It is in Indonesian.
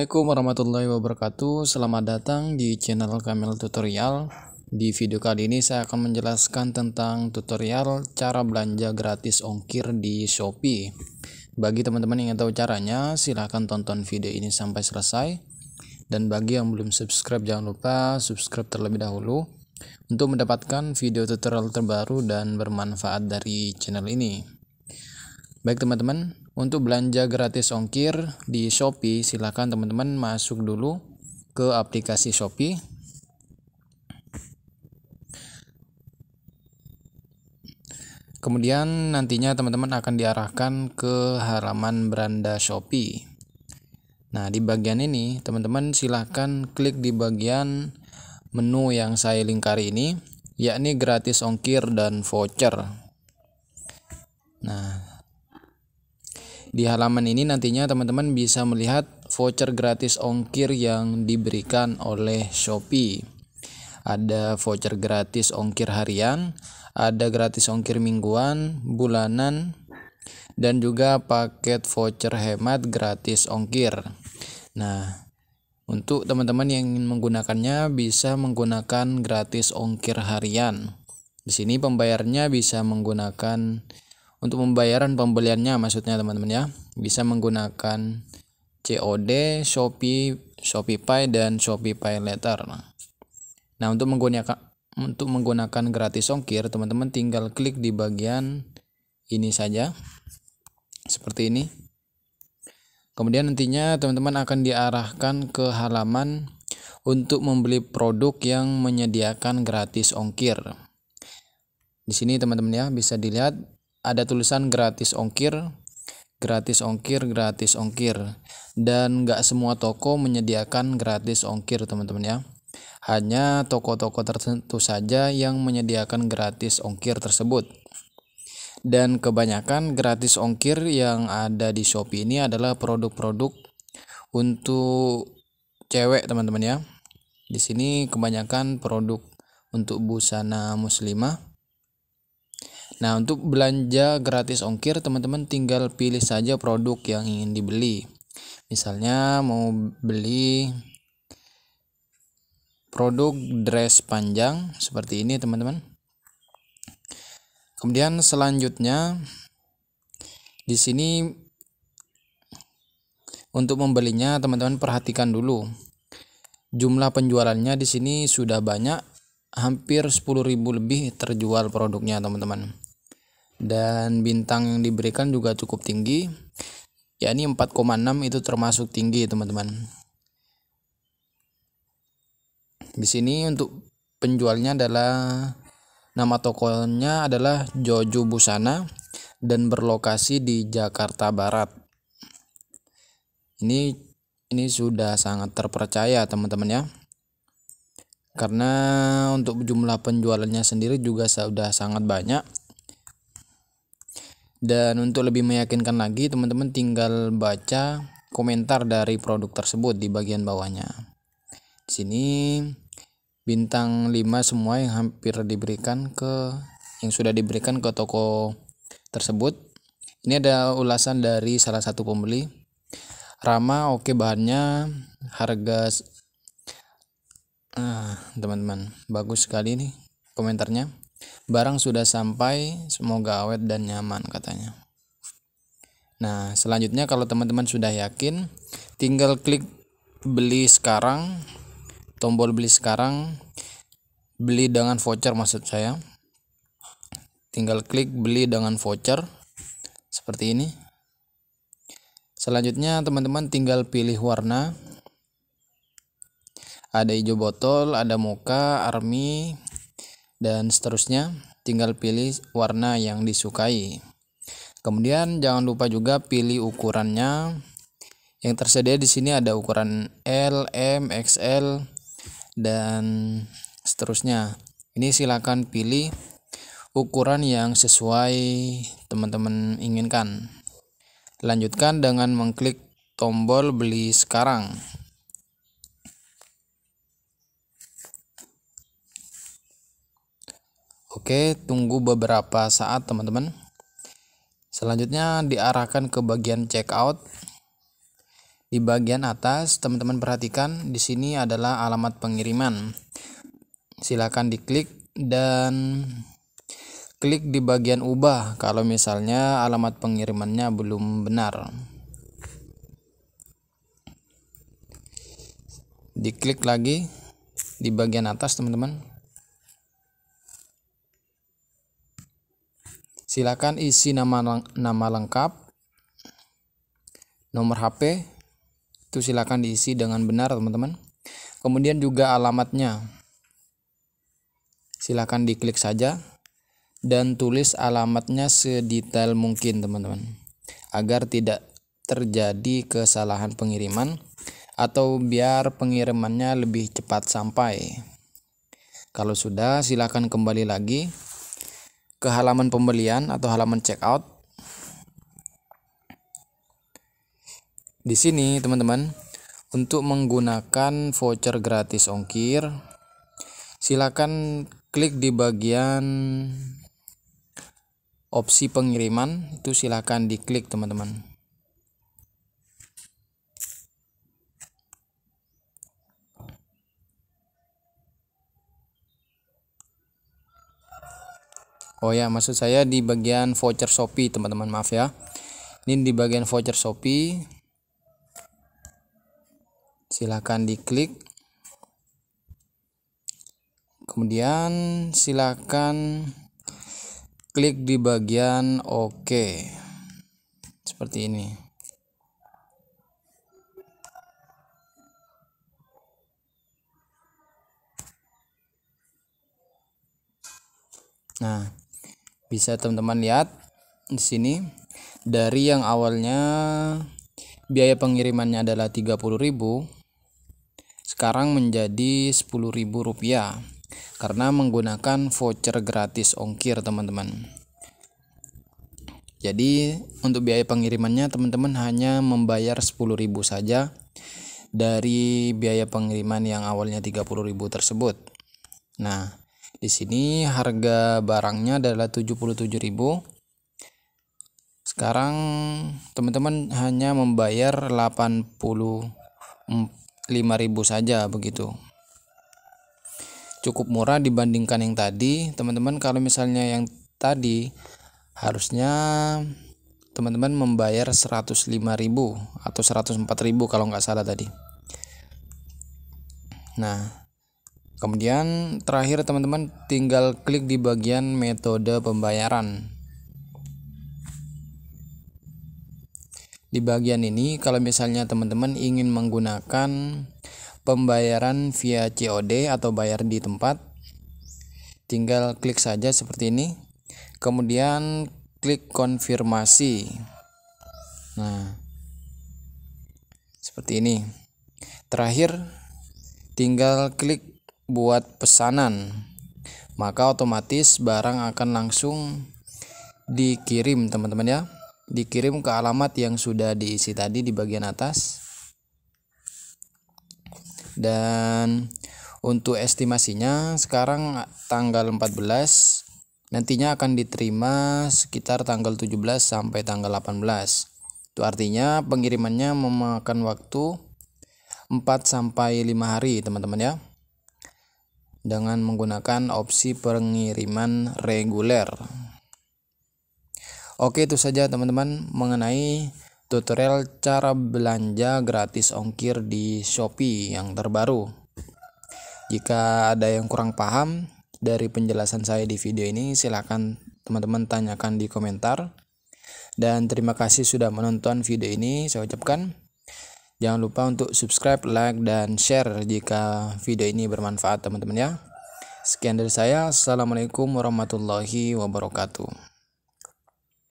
Assalamualaikum warahmatullahi wabarakatuh Selamat datang di channel Kamil Tutorial Di video kali ini saya akan menjelaskan tentang tutorial cara belanja gratis ongkir di Shopee Bagi teman-teman yang ingin tahu caranya silahkan tonton video ini sampai selesai Dan bagi yang belum subscribe jangan lupa subscribe terlebih dahulu Untuk mendapatkan video tutorial terbaru dan bermanfaat dari channel ini Baik teman-teman, untuk belanja gratis ongkir di Shopee, silakan teman-teman masuk dulu ke aplikasi Shopee. Kemudian nantinya teman-teman akan diarahkan ke halaman beranda Shopee. Nah, di bagian ini teman-teman silahkan klik di bagian menu yang saya lingkari ini, yakni gratis ongkir dan voucher. Di halaman ini nantinya teman-teman bisa melihat voucher gratis ongkir yang diberikan oleh Shopee. Ada voucher gratis ongkir harian, ada gratis ongkir mingguan, bulanan, dan juga paket voucher hemat gratis ongkir. Nah, untuk teman-teman yang ingin menggunakannya bisa menggunakan gratis ongkir harian. Di sini pembayarnya bisa menggunakan untuk pembayaran pembeliannya maksudnya teman-teman ya, bisa menggunakan COD, Shopee, Shopeepay dan Shopee Pay Letter. Nah, untuk menggunakan untuk menggunakan gratis ongkir, teman-teman tinggal klik di bagian ini saja. Seperti ini. Kemudian nantinya teman-teman akan diarahkan ke halaman untuk membeli produk yang menyediakan gratis ongkir. Di sini teman-teman ya bisa dilihat ada tulisan gratis ongkir, gratis ongkir, gratis ongkir. Dan nggak semua toko menyediakan gratis ongkir, teman-teman ya. Hanya toko-toko tertentu saja yang menyediakan gratis ongkir tersebut. Dan kebanyakan gratis ongkir yang ada di Shopee ini adalah produk-produk untuk cewek, teman-teman ya. Di sini kebanyakan produk untuk busana muslimah Nah, untuk belanja gratis ongkir, teman-teman tinggal pilih saja produk yang ingin dibeli. Misalnya mau beli produk dress panjang seperti ini, teman-teman. Kemudian selanjutnya di sini untuk membelinya teman-teman perhatikan dulu. Jumlah penjualannya di sini sudah banyak, hampir 10.000 lebih terjual produknya, teman-teman dan bintang yang diberikan juga cukup tinggi yakni 4,6 itu termasuk tinggi teman-teman di sini untuk penjualnya adalah nama tokonya adalah Jojo Busana dan berlokasi di Jakarta Barat ini ini sudah sangat terpercaya teman-teman ya karena untuk jumlah penjualannya sendiri juga sudah sangat banyak dan untuk lebih meyakinkan lagi, teman-teman tinggal baca komentar dari produk tersebut di bagian bawahnya. Di sini bintang 5 semua yang hampir diberikan ke yang sudah diberikan ke toko tersebut. Ini ada ulasan dari salah satu pembeli. Rama oke okay, bahannya, harga ah, teman-teman, ah, bagus sekali nih komentarnya. Barang sudah sampai, semoga awet dan nyaman katanya. Nah, selanjutnya kalau teman-teman sudah yakin, tinggal klik beli sekarang, tombol beli sekarang, beli dengan voucher maksud saya. Tinggal klik beli dengan voucher seperti ini. Selanjutnya teman-teman tinggal pilih warna. Ada hijau botol, ada muka army, dan seterusnya. Tinggal pilih warna yang disukai. Kemudian jangan lupa juga pilih ukurannya. Yang tersedia di sini ada ukuran L, M, XL dan seterusnya. Ini silakan pilih ukuran yang sesuai teman-teman inginkan. Lanjutkan dengan mengklik tombol beli sekarang. Oke, tunggu beberapa saat teman-teman. Selanjutnya diarahkan ke bagian checkout. Di bagian atas, teman-teman perhatikan di sini adalah alamat pengiriman. Silakan diklik dan klik di bagian ubah kalau misalnya alamat pengirimannya belum benar. Diklik lagi di bagian atas, teman-teman. Silakan isi nama nama lengkap, nomor HP, itu silakan diisi dengan benar teman-teman. Kemudian juga alamatnya. Silakan diklik saja dan tulis alamatnya sedetail mungkin teman-teman agar tidak terjadi kesalahan pengiriman atau biar pengirimannya lebih cepat sampai. Kalau sudah, silakan kembali lagi ke halaman pembelian atau halaman checkout. Di sini, teman-teman, untuk menggunakan voucher gratis ongkir, silakan klik di bagian opsi pengiriman itu silakan diklik, teman-teman. Oh ya, maksud saya di bagian voucher Shopee, teman-teman, maaf ya. Ini di bagian voucher Shopee. silakan diklik. Kemudian silakan klik di bagian OK. Seperti ini. Nah, bisa teman-teman lihat di sini dari yang awalnya biaya pengirimannya adalah 30.000 sekarang menjadi 10.000 rupiah karena menggunakan voucher gratis ongkir teman-teman jadi untuk biaya pengirimannya teman-teman hanya membayar 10.000 saja dari biaya pengiriman yang awalnya 30.000 tersebut nah di sini harga barangnya adalah 77.000. Sekarang teman-teman hanya membayar 85.000 saja begitu. Cukup murah dibandingkan yang tadi. Teman-teman kalau misalnya yang tadi harusnya teman-teman membayar 105.000 atau 104.000 kalau nggak salah tadi. Nah, Kemudian terakhir teman-teman tinggal klik di bagian metode pembayaran. Di bagian ini kalau misalnya teman-teman ingin menggunakan pembayaran via COD atau bayar di tempat tinggal klik saja seperti ini. Kemudian klik konfirmasi. Nah, seperti ini. Terakhir tinggal klik buat pesanan, maka otomatis barang akan langsung dikirim, teman-teman ya. Dikirim ke alamat yang sudah diisi tadi di bagian atas. Dan untuk estimasinya sekarang tanggal 14 nantinya akan diterima sekitar tanggal 17 sampai tanggal 18. Itu artinya pengirimannya memakan waktu 4 sampai 5 hari, teman-teman ya dengan menggunakan opsi pengiriman reguler. Oke, itu saja teman-teman mengenai tutorial cara belanja gratis ongkir di Shopee yang terbaru. Jika ada yang kurang paham dari penjelasan saya di video ini, silakan teman-teman tanyakan di komentar. Dan terima kasih sudah menonton video ini. Saya ucapkan Jangan lupa untuk subscribe, like, dan share jika video ini bermanfaat teman-teman ya. Sekian dari saya. Assalamualaikum warahmatullahi wabarakatuh.